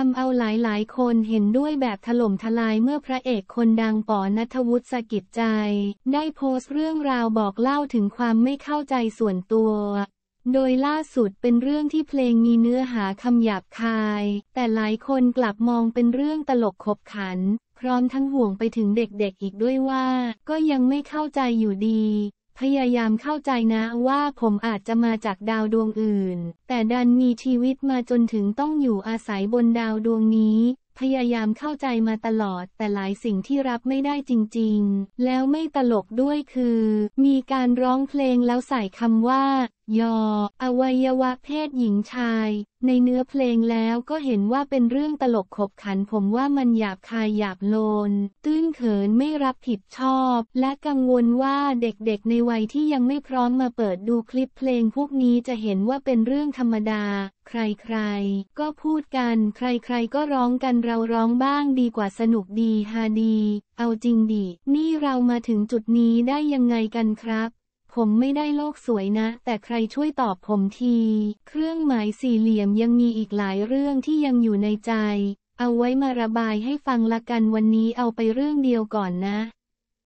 ทำเอาหลาย ๆ คนเห็นด้วยแบบถล่มทลายเมื่อพระเอกคนดังปอนัทวุฒิสกิจใจ ได้โพสต์เรื่องราวบอกเล่าถึงความไม่เข้าใจส่วนตัว โดยล่าสุดเป็นเรื่องที่เพลงมีเนื้อหาคำหยาบคาย แต่หลายคนกลับมองเป็นเรื่องตลกขบขัน พร้อมทั้งห่วงไปถึงเด็กๆอีกด้วยว่า ก็ยังไม่เข้าใจอยู่ดีพยายามเข้าใจนะว่าผมอาจจะมาจากดาวดวงอื่น แต่ดันมีชีวิตมาจนถึงต้องอยู่อาศัยบนดาวดวงนี้ พยายามเข้าใจมาตลอดแต่หลายสิ่งที่รับไม่ได้จริงๆ แล้วไม่ตลกด้วยคือ มีการร้องเพลงแล้วใส่คำว่ายอ อวัยวะเพศหญิงชาย ในเนื้อเพลงแล้วก็เห็นว่าเป็นเรื่องตลกขบขัน ผมว่ามันหยาบคายหยาบโลน ตื้นเขินไม่รับผิดชอบ และกังวลว่าเด็กๆ ในวัยที่ยังไม่พร้อมมาเปิดดูคลิปเพลงพวกนี้จะเห็นว่าเป็นเรื่องธรรมดา ใครๆ ก็พูดกัน ใครๆ ก็ร้องกันเราร้องบ้างดีกว่าสนุกดีฮาดี เอาจริงดินี่เรามาถึงจุดนี้ได้ยังไงกันครับผมไม่ได้โลกสวยนะ แต่ใครช่วยตอบผมที เครื่องหมายสี่เหลี่ยมยังมีอีกหลายเรื่องที่ยังอยู่ในใจ เอาไว้มาระบายให้ฟังละกันวันนี้เอาไปเรื่องเดียวก่อนนะ